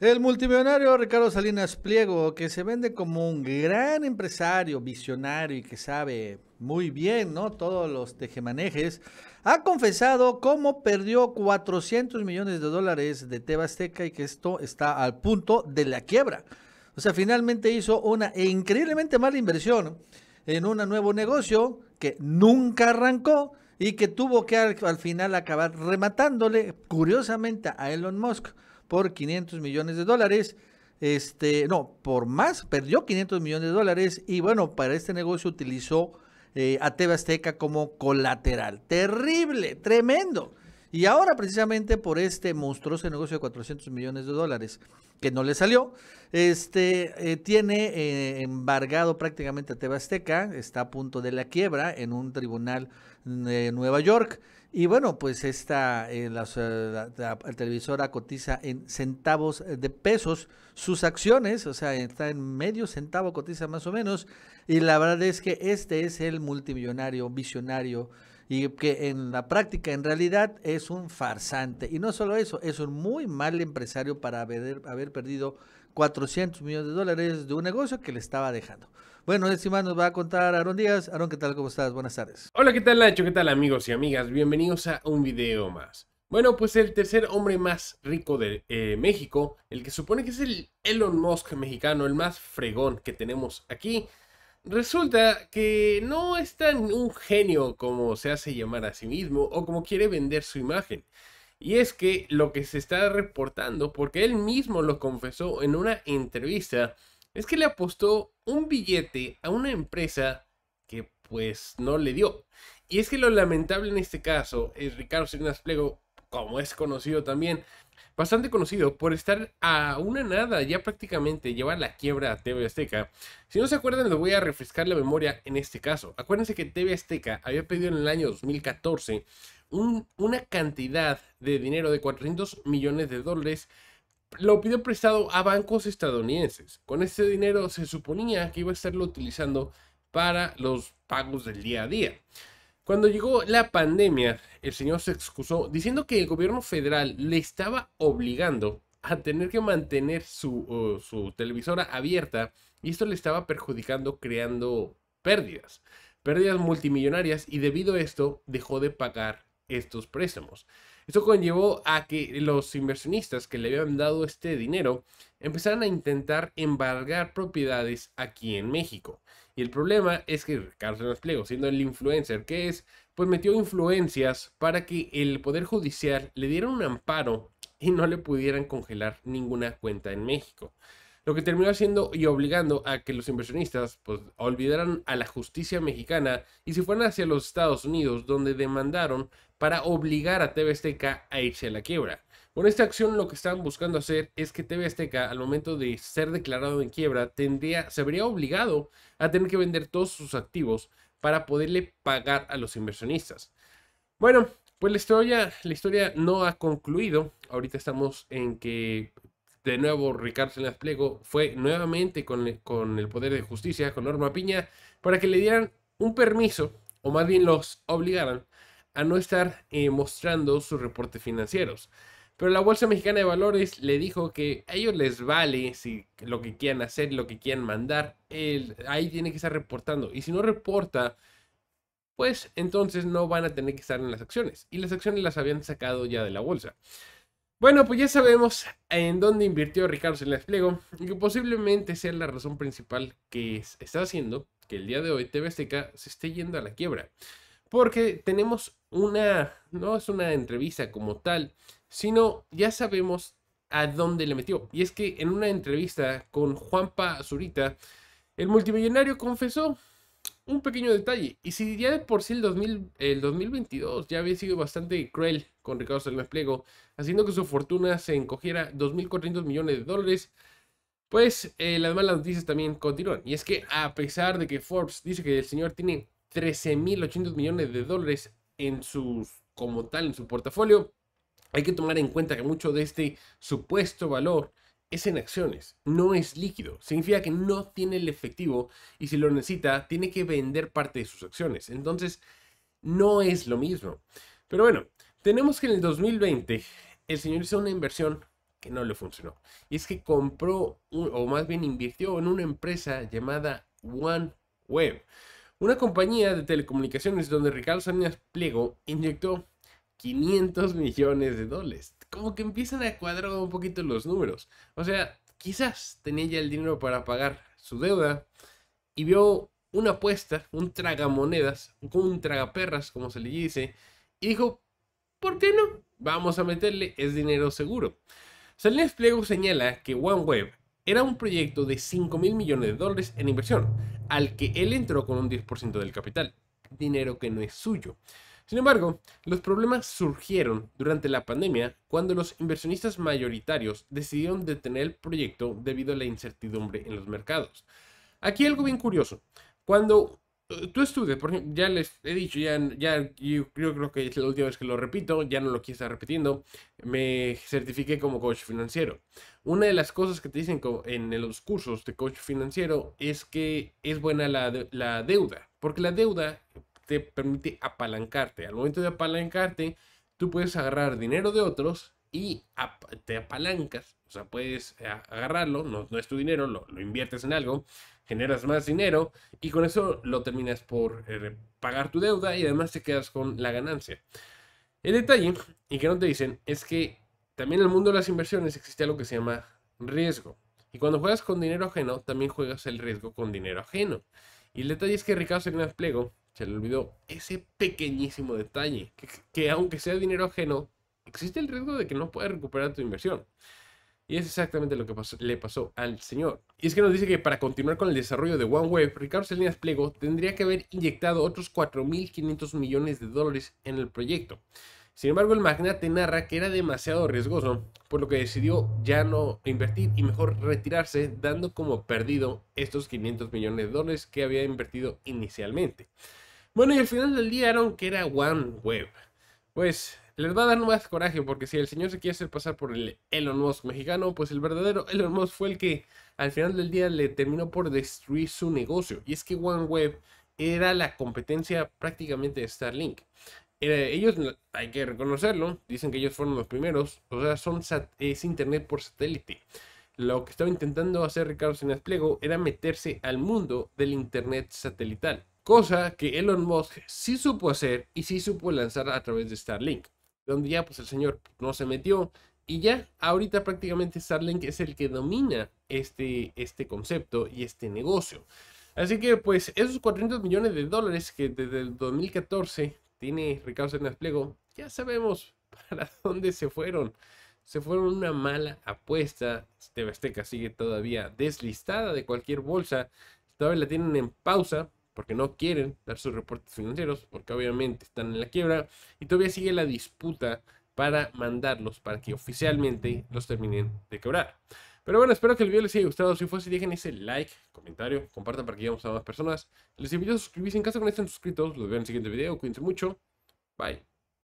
El multimillonario Ricardo Salinas Pliego, que se vende como un gran empresario, visionario y que sabe muy bien, ¿no? Todos los tejemanejes, ha confesado cómo perdió 400 millones de dólares de Tebasteca y que esto está al punto de la quiebra. O sea, finalmente hizo una increíblemente mala inversión en un nuevo negocio que nunca arrancó y que tuvo que al final acabar rematándole, curiosamente, a Elon Musk por 500 millones de dólares. Este, no, por más, perdió 500 millones de dólares y bueno, para este negocio utilizó eh, a TV Azteca como colateral. Terrible, tremendo. Y ahora precisamente por este monstruoso negocio de 400 millones de dólares que no le salió, este eh, tiene eh, embargado prácticamente a Tebasteca, está a punto de la quiebra en un tribunal de Nueva York. Y bueno, pues esta, eh, la, televisora cotiza en centavos de pesos sus acciones, o sea, está en medio centavo cotiza más o menos. Y la verdad es que este es el multimillonario, visionario, y que en la práctica, en realidad, es un farsante. Y no solo eso, es un muy mal empresario para haber, haber perdido 400 millones de dólares de un negocio que le estaba dejando. Bueno, encima nos va a contar Aaron Díaz. Aaron, ¿qué tal? ¿Cómo estás? Buenas tardes. Hola, ¿qué tal Nacho? ¿Qué tal amigos y amigas? Bienvenidos a un video más. Bueno, pues el tercer hombre más rico de eh, México, el que supone que es el Elon Musk mexicano, el más fregón que tenemos aquí, Resulta que no es tan un genio como se hace llamar a sí mismo o como quiere vender su imagen. Y es que lo que se está reportando, porque él mismo lo confesó en una entrevista, es que le apostó un billete a una empresa que pues no le dio. Y es que lo lamentable en este caso es Ricardo Salinas Pliego, como es conocido también, bastante conocido por estar a una nada, ya prácticamente lleva la quiebra a TV Azteca. Si no se acuerdan, les voy a refrescar la memoria en este caso. Acuérdense que TV Azteca había pedido en el año 2014 una cantidad de dinero de 400 millones de dólares. Lo pidió prestado a bancos estadounidenses. Con ese dinero se suponía que iba a estarlo utilizando para los pagos del día a día. Cuando llegó la pandemia, el señor se excusó diciendo que el gobierno federal le estaba obligando a tener que mantener uh, su, televisora abierta y esto le estaba perjudicando creando pérdidas, pérdidas multimillonarias y debido a esto dejó de pagar estos préstamos. Esto conllevó a que los inversionistas que le habían dado este dinero empezaran a intentar embargar propiedades aquí en México. Y el problema es que Carlos Pliego, siendo el influencer que es, pues metió influencias para que el Poder Judicial le diera un amparo y no le pudieran congelar ninguna cuenta en México. Lo que terminó haciendo y obligando a que los inversionistas pues, olvidaran a la justicia mexicana y se fueran hacia los Estados Unidos, donde demandaron para obligar a TV a irse a la quiebra. Con esta acción lo que están buscando hacer es que TV Azteca, al momento de ser declarado en quiebra, tendría, se vería obligado a tener que vender todos sus activos para poderle pagar a los inversionistas. Bueno, pues la historia, la historia no ha concluido. Ahorita estamos en que de nuevo Ricardo Salinas Plego fue nuevamente con, el Poder de Justicia, con Norma Piña, para que le dieran un permiso, o más bien los obligaran, a no estar eh, mostrando sus reportes financieros. Pero la Bolsa Mexicana de Valores le dijo que a ellos les vale si lo que quieran hacer, lo que quieran mandar, ahí tiene que estar reportando. Y si no reporta, pues entonces no van a tener que estar en las acciones. Y las acciones las habían sacado ya de la bolsa. Bueno, pues ya sabemos en dónde invirtió Ricardo el Pliego y que posiblemente sea la razón principal que está haciendo que el día de hoy TV se esté yendo a la quiebra. Porque tenemos una, no es una entrevista como tal, sino ya sabemos a dónde le metió. Y es que en una entrevista con Juanpa Zurita, el multimillonario confesó un pequeño detalle. Y si ya de por sí el, el 2022 ya había sido bastante cruel con Ricardo Salinas Pliego, haciendo que su fortuna se encogiera 2.400 millones de dólares, pues eh, las malas noticias también continúan. Y es que a pesar de que Forbes dice que el señor tiene 13.800 millones de dólares en sus, como tal, en su portafolio, hay que tomar en cuenta que mucho de este supuesto valor es en acciones, no es líquido. Significa que no tiene el efectivo y si lo necesita, tiene que vender parte de sus acciones. Entonces, no es lo mismo. Pero bueno, tenemos que en el 2020 el señor hizo una inversión que no le funcionó. Y es que compró, o más bien invirtió en una empresa llamada OneWeb. Una compañía de telecomunicaciones donde Ricardo Salinas Pliego inyectó 500 millones de dólares. Como que empiezan a cuadrar un poquito los números. O sea, quizás tenía ya el dinero para pagar su deuda y vio una apuesta, un tragamonedas, un tragaperras, como se le dice, y dijo, ¿por qué no? Vamos a meterle, es dinero seguro. Salinas Pliego señala que OneWeb era un proyecto de 5 mil millones de dólares en inversión, al que él entró con un 10% del capital, dinero que no es suyo. Sin embargo, los problemas surgieron durante la pandemia cuando los inversionistas mayoritarios decidieron detener el proyecto debido a la incertidumbre en los mercados. Aquí algo bien curioso. Cuando eh, tú estudias, por ya les he dicho, ya, ya yo, creo que es la última vez que lo repito, ya no lo quiero estar repitiendo, me certifiqué como coach financiero. Una de las cosas que te dicen en los cursos de coach financiero es que es buena la, la deuda, porque la deuda te permite apalancarte. Al momento de apalancarte, tú puedes agarrar dinero de otros y te apalancas. O sea, puedes eh, agarrarlo, no, es tu dinero, lo, lo, inviertes en algo, generas más dinero y con eso lo terminas por eh, pagar tu deuda y además te quedas con la ganancia. El detalle, y que no te dicen, es que también en el mundo de las inversiones existe algo que se llama riesgo. Y cuando juegas con dinero ajeno, también juegas el riesgo con dinero ajeno. Y el detalle es que Ricardo Salinas Pliego se le olvidó ese pequeñísimo detalle, que aunque sea dinero ajeno, existe el riesgo de que no puedas recuperar tu inversión. Y es exactamente lo que le pasó al señor. Y es que nos dice que para continuar con el desarrollo de OneWeb, Ricardo Salinas Pliego tendría que haber inyectado otros 4.500 millones de dólares en el proyecto. Sin embargo, el magnate narra que era demasiado riesgoso, por lo que decidió ya no invertir y mejor retirarse, dando como perdido estos 500 millones de dólares que había invertido inicialmente. Bueno, y al final del día, que era OneWeb. Pues les va a dar más coraje porque si el señor se quiere hacer pasar por el Elon Musk mexicano, pues el verdadero Elon Musk fue el que al final del día le terminó por destruir su negocio. Y es que OneWeb era la competencia prácticamente de Starlink. ellos, hay que reconocerlo, dicen que ellos fueron los primeros, o sea, es Internet por satélite. Lo que estaba intentando hacer Ricardo Sinas Pliego era meterse al mundo del Internet satelital, cosa que Elon Musk sí supo hacer y sí supo lanzar a través de Starlink donde ya pues el señor no se metió. Y ya ahorita prácticamente que es el que domina este, este concepto y este negocio. Así que pues esos 400 millones de dólares que desde el 2014 tiene Ricardo en Pliego, ya sabemos para dónde se fueron. Se fueron una mala apuesta. Tebasteca sigue todavía deslistada de cualquier bolsa. Todavía la tienen en pausa porque no quieren dar sus reportes financieros, porque obviamente están en la quiebra, y todavía sigue la disputa para mandarlos, para que oficialmente los terminen de quebrar. Pero bueno, espero que el video les haya gustado. Si fue así, dejen ese like, comentario, compartan para que lleguemos a más personas. Les invito a suscribirse en caso que no estén suscritos. Los veo en el siguiente video. Cuídense mucho. Bye.